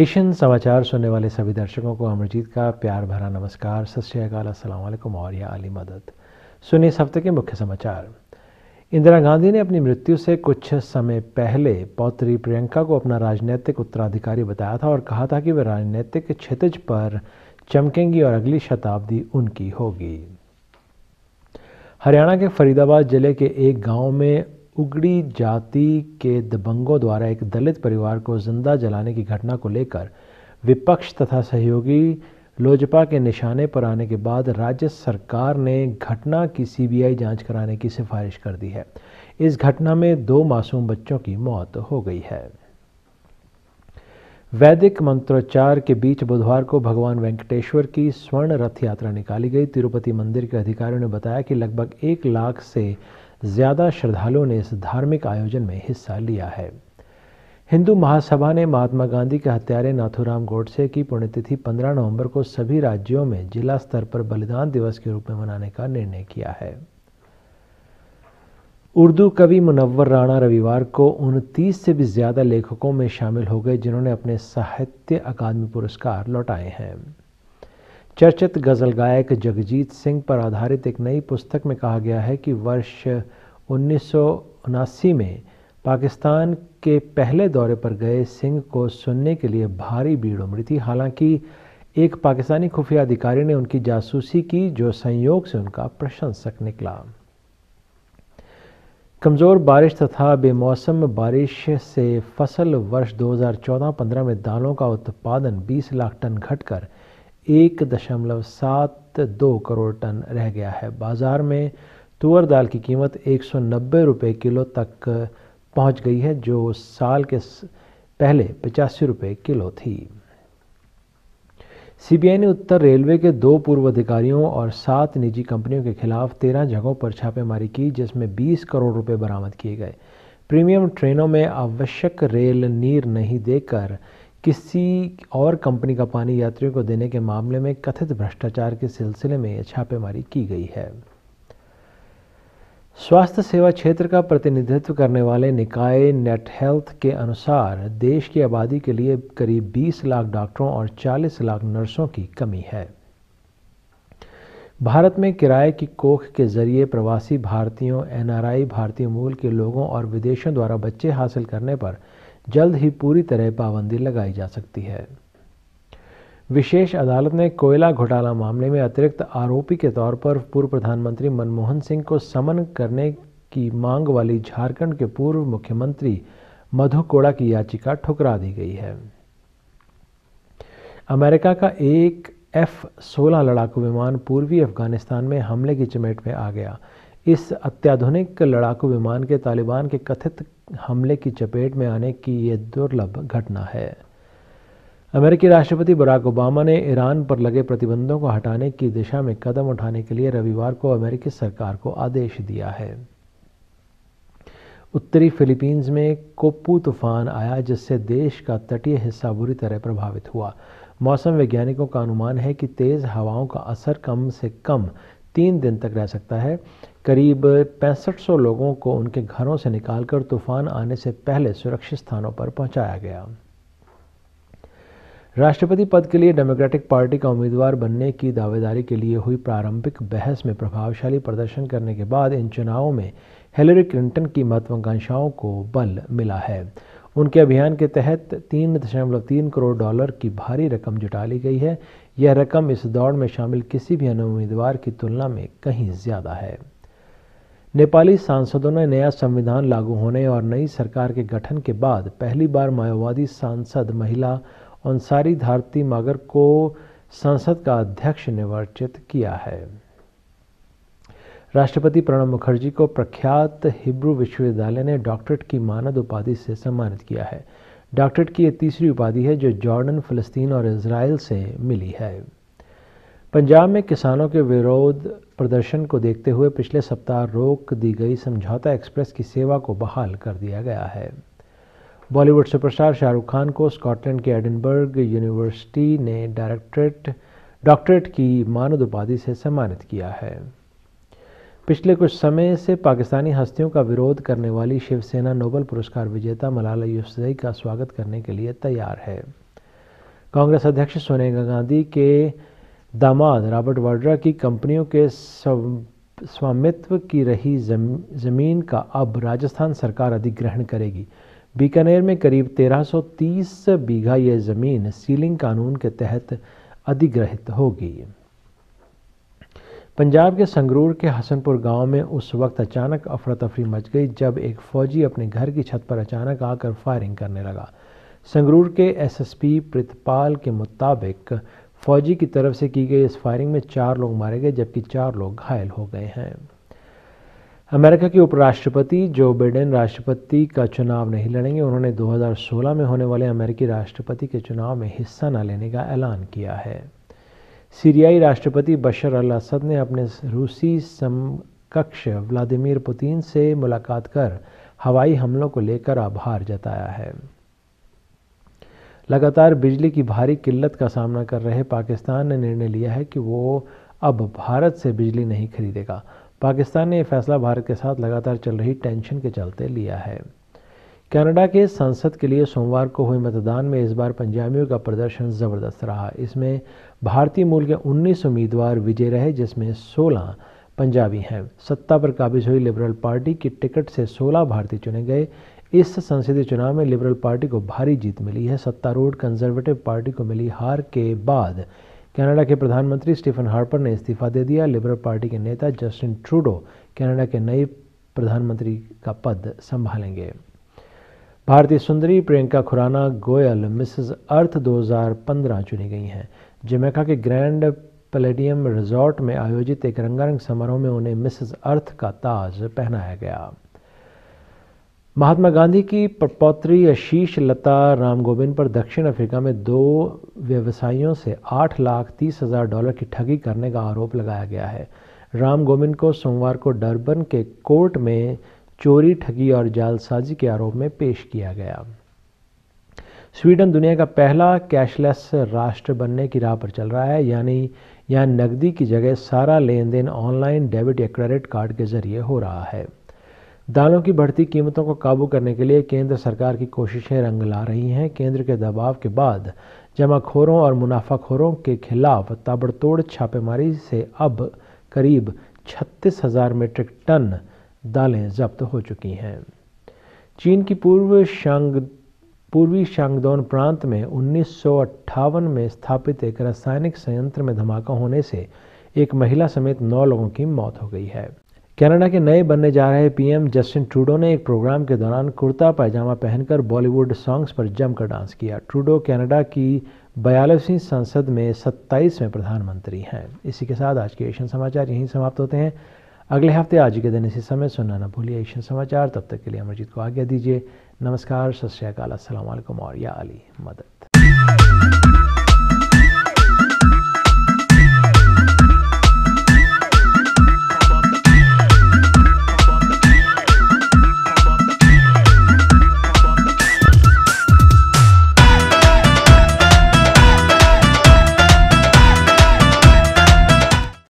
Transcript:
Asian समाचार सुनने वाले सभी दर्शकों को अमरजीत का प्यार भरा नमस्कार सत श्रीकाल असलम और यह अली मदद सुनिए इस हफ्ते के मुख्य समाचार इंदिरा गांधी ने अपनी मृत्यु से कुछ समय पहले पौत्री प्रियंका को अपना राजनीतिक उत्तराधिकारी बताया था और कहा था कि वे राजनीतिक क्षितिज पर चमकेंगी और अगली शताब्दी उनकी होगी हरियाणा के फरीदाबाद जिले के एक गांव में उगड़ी जाति के दबंगों द्वारा एक दलित परिवार को जिंदा जलाने की घटना को लेकर विपक्ष तथा सहयोगी लोजपा के निशाने पर आने के बाद राज्य सरकार ने घटना की सीबीआई जांच कराने की सिफारिश कर दी है इस घटना में दो मासूम बच्चों की मौत हो गई है वैदिक मंत्रोच्चार के बीच बुधवार को भगवान वेंकटेश्वर की स्वर्ण रथ यात्रा निकाली गई तिरुपति मंदिर के अधिकारियों ने बताया कि लगभग एक लाख से ज़्यादा श्रद्धालुओं ने इस धार्मिक आयोजन में हिस्सा लिया है हिंदू महासभा ने महात्मा गांधी के हत्यारे नाथुराम गोडसे की पुण्यतिथि 15 नवंबर को सभी राज्यों में जिला स्तर पर बलिदान दिवस के रूप में मनाने का निर्णय किया है उर्दू कवि मुनव्वर राणा रविवार को उनतीस से भी ज़्यादा लेखकों में शामिल हो गए जिन्होंने अपने साहित्य अकादमी पुरस्कार लौटाए हैं चर्चित गज़ल गायक जगजीत सिंह पर आधारित एक नई पुस्तक में कहा गया है कि वर्ष उन्नीस में पाकिस्तान के पहले दौरे पर गए सिंह को सुनने के लिए भारी भीड़ उमड़ी थी हालांकि एक पाकिस्तानी खुफिया अधिकारी ने उनकी जासूसी की जो संयोग से उनका प्रशंसक निकला कमज़ोर बारिश तथा बेमौसम बारिश से फसल वर्ष 2014-15 में दालों का उत्पादन 20 लाख टन घटकर एक दशमलव सात दो करोड़ टन रह गया है बाज़ार में तुअर दाल की कीमत एक सौ नब्बे रुपये किलो तक पहुंच गई है जो साल के पहले पचासी रुपये किलो थी सीबीआई ने उत्तर रेलवे के दो पूर्व अधिकारियों और सात निजी कंपनियों के खिलाफ तेरह जगहों पर छापेमारी की जिसमें 20 करोड़ रुपए बरामद किए गए प्रीमियम ट्रेनों में आवश्यक रेल नीर नहीं देकर किसी और कंपनी का पानी यात्रियों को देने के मामले में कथित भ्रष्टाचार के सिलसिले में यह छापेमारी की गई है स्वास्थ्य सेवा क्षेत्र का प्रतिनिधित्व करने वाले निकाय नेट हेल्थ के अनुसार देश की आबादी के लिए करीब 20 लाख डॉक्टरों और 40 लाख नर्सों की कमी है भारत में किराए की कोख के जरिए प्रवासी भारतीयों एनआरआई भारतीय मूल के लोगों और विदेशों द्वारा बच्चे हासिल करने पर जल्द ही पूरी तरह पाबंदी लगाई जा सकती है विशेष अदालत ने कोयला घोटाला मामले में अतिरिक्त आरोपी के तौर पर पूर्व प्रधानमंत्री मनमोहन सिंह को समन करने की मांग वाली झारखंड के पूर्व मुख्यमंत्री मधु कोड़ा की याचिका ठुकरा दी गई है अमेरिका का एक एफ सोलह लड़ाकू विमान पूर्वी अफगानिस्तान में हमले की चपेट में आ गया इस अत्याधुनिक लड़ाकू विमान के तालिबान के कथित हमले की चपेट में आने की यह दुर्लभ घटना है अमेरिकी राष्ट्रपति बराक ओबामा ने ईरान पर लगे प्रतिबंधों को हटाने की दिशा में कदम उठाने के लिए रविवार को अमेरिकी सरकार को आदेश दिया है उत्तरी फिलीपींस में कोप्पू तूफान आया जिससे देश का तटीय हिस्सा बुरी तरह प्रभावित हुआ मौसम वैज्ञानिकों का अनुमान है कि तेज़ हवाओं का असर कम से कम तीन दिन तक रह सकता है करीब पैंसठ सौ लोगों को उनके घरों से निकालकर तूफान आने से पहले सुरक्षित स्थानों पर पहुंचाया गया राष्ट्रपति पद के लिए डेमोक्रेटिक पार्टी का उम्मीदवार बनने की दावेदारी के लिए हुई प्रारंभिक बहस में प्रभावशाली प्रदर्शन करने के बाद इन चुनावों में हिलरी क्लिंटन की महत्वाकांक्षाओं को बल मिला है उनके अभियान के तहत तीन दशमलव तीन करोड़ डॉलर की भारी रकम जुटा ली गई है यह रकम इस दौड़ में शामिल किसी भी अन्य उम्मीदवार की तुलना में कहीं ज़्यादा है नेपाली सांसदों ने नया संविधान लागू होने और नई सरकार के गठन के बाद पहली बार माओवादी सांसद महिला अंसारी धारती मागर को संसद का अध्यक्ष निर्वाचित किया है राष्ट्रपति प्रणब मुखर्जी को प्रख्यात हिब्रू विश्वविद्यालय ने डॉक्टरेट की मानद उपाधि से सम्मानित किया है डॉक्टरेट की यह तीसरी उपाधि है जो जॉर्डन फलस्तीन और इसराइल से मिली है पंजाब में किसानों के विरोध प्रदर्शन को देखते हुए पिछले सप्ताह रोक दी गई समझौता एक्सप्रेस की सेवा को बहाल कर दिया गया है बॉलीवुड सुपरस्टार शाहरुख खान को स्कॉटलैंड के एडिनबर्ग यूनिवर्सिटी ने डायरेक्टरेट डॉक्टरेट की मानद उपाधि से सम्मानित किया है पिछले कुछ समय से पाकिस्तानी हस्तियों का विरोध करने वाली शिवसेना नोबल पुरस्कार विजेता मलाला यूसजई का स्वागत करने के लिए तैयार है कांग्रेस अध्यक्ष सोनिया गांधी के दामाद रॉबर्ट वाड्रा की कंपनियों के स्वामित्व की रही जम, जमीन का अब राजस्थान सरकार अधिग्रहण करेगी बीकानेर में करीब 1330 बीघा यह ज़मीन सीलिंग कानून के तहत अधिग्रहित होगी पंजाब के संगरूर के हसनपुर गांव में उस वक्त अचानक अफरा तफरी मच गई जब एक फौजी अपने घर की छत पर अचानक आकर फायरिंग करने लगा संगरूर के एसएसपी प्रतपाल के मुताबिक फौजी की तरफ से की गई इस फायरिंग में चार लोग मारे गए जबकि चार लोग घायल हो गए हैं अमेरिका के उपराष्ट्रपति जो बिडेन राष्ट्रपति का चुनाव नहीं लड़ेंगे उन्होंने 2016 में होने वाले अमेरिकी राष्ट्रपति के चुनाव में हिस्सा न लेने का ऐलान किया है सीरियाई राष्ट्रपति बशर अल असद ने अपने रूसी समकक्ष व्लादिमीर पुतिन से मुलाकात कर हवाई हमलों को लेकर आभार जताया है लगातार बिजली की भारी किल्लत का सामना कर रहे पाकिस्तान ने निर्णय लिया है कि वो अब भारत से बिजली नहीं खरीदेगा पाकिस्तान ने यह फैसला भारत के साथ लगातार चल रही टेंशन के चलते लिया है कनाडा के संसद के लिए सोमवार को हुए मतदान में इस बार पंजाबियों का प्रदर्शन ज़बरदस्त रहा इसमें भारतीय मूल के 19 उम्मीदवार विजय रहे जिसमें 16 पंजाबी हैं सत्ता पर काबिज हुई लिबरल पार्टी की टिकट से 16 भारतीय चुने गए इस संसदीय चुनाव में लिबरल पार्टी को भारी जीत मिली है सत्तारूढ़ कंजर्वेटिव पार्टी को मिली हार के बाद कनाडा के प्रधानमंत्री स्टीफन हार्पर ने इस्तीफा दे दिया लिबरल पार्टी के नेता जस्टिन ट्रूडो कनाडा के नए प्रधानमंत्री का पद संभालेंगे भारतीय सुंदरी प्रियंका खुराना गोयल मिसेस अर्थ 2015 चुनी गई हैं जमैका के ग्रैंड पलेडियम रिजॉर्ट में आयोजित एक रंगारंग समारोह में उन्हें मिसेस अर्थ का ताज पहनाया गया महात्मा गांधी की पौत्री आशीष लता राम गोविंद पर दक्षिण अफ्रीका में दो व्यवसायियों से आठ लाख तीस हज़ार डॉलर की ठगी करने का आरोप लगाया गया है राम गोविंद को सोमवार को डरबन के कोर्ट में चोरी ठगी और जालसाजी के आरोप में पेश किया गया स्वीडन दुनिया का पहला कैशलेस राष्ट्र बनने की राह पर चल रहा है यानी यहाँ नकदी की जगह सारा लेन देन ऑनलाइन डेबिट या क्रेडिट कार्ड के जरिए हो रहा है दालों की बढ़ती कीमतों को काबू करने के लिए केंद्र सरकार की कोशिशें रंग ला रही हैं केंद्र के दबाव के बाद जमाखोरों और मुनाफाखोरों के खिलाफ ताबड़तोड़ छापेमारी से अब करीब छत्तीस हज़ार मीट्रिक टन दालें जब्त हो चुकी हैं चीन की पूर्व शांग पूर्वी शांगदोन प्रांत में उन्नीस में स्थापित एक रासायनिक संयंत्र में धमाका होने से एक महिला समेत नौ लोगों की मौत हो गई है कनाडा के नए बनने जा रहे पीएम जस्टिन ट्रूडो ने एक प्रोग्राम के दौरान कुर्ता पायजामा पहनकर बॉलीवुड सॉन्ग्स पर जमकर डांस किया ट्रूडो कनाडा की बयालीसवीं संसद में सत्ताईसवें प्रधानमंत्री हैं इसी के साथ आज के एशियन समाचार यहीं समाप्त होते हैं अगले हफ्ते आज के दिन इसी समय सुनना न भूलिए एशियन समाचार तब तक के लिए अमरजीत को आज्ञा दीजिए नमस्कार सत श्रीकाल असलम और या अली मदद